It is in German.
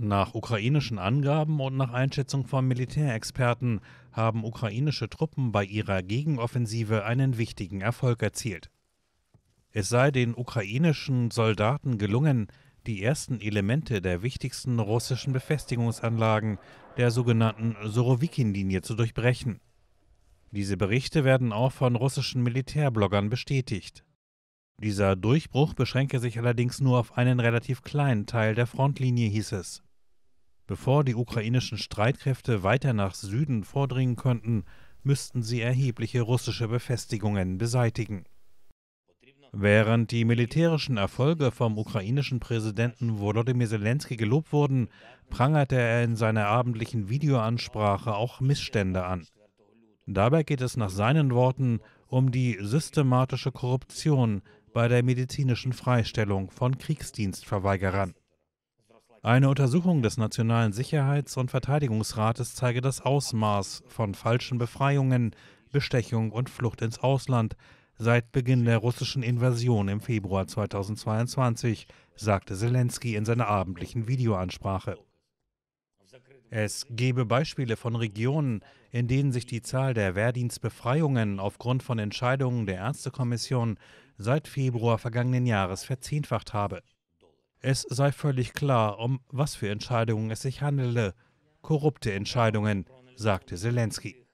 Nach ukrainischen Angaben und nach Einschätzung von Militärexperten haben ukrainische Truppen bei ihrer Gegenoffensive einen wichtigen Erfolg erzielt. Es sei den ukrainischen Soldaten gelungen, die ersten Elemente der wichtigsten russischen Befestigungsanlagen der sogenannten Sorowikin-Linie zu durchbrechen. Diese Berichte werden auch von russischen Militärbloggern bestätigt. Dieser Durchbruch beschränke sich allerdings nur auf einen relativ kleinen Teil der Frontlinie, hieß es. Bevor die ukrainischen Streitkräfte weiter nach Süden vordringen könnten, müssten sie erhebliche russische Befestigungen beseitigen. Während die militärischen Erfolge vom ukrainischen Präsidenten Volodymyr Zelensky gelobt wurden, prangerte er in seiner abendlichen Videoansprache auch Missstände an. Dabei geht es nach seinen Worten um die systematische Korruption bei der medizinischen Freistellung von Kriegsdienstverweigerern. Eine Untersuchung des Nationalen Sicherheits- und Verteidigungsrates zeige das Ausmaß von falschen Befreiungen, Bestechung und Flucht ins Ausland seit Beginn der russischen Invasion im Februar 2022, sagte Zelensky in seiner abendlichen Videoansprache. Es gebe Beispiele von Regionen, in denen sich die Zahl der Wehrdienstbefreiungen aufgrund von Entscheidungen der Ärztekommission seit Februar vergangenen Jahres verzehnfacht habe. Es sei völlig klar, um was für Entscheidungen es sich handele. Korrupte Entscheidungen, sagte Zelensky.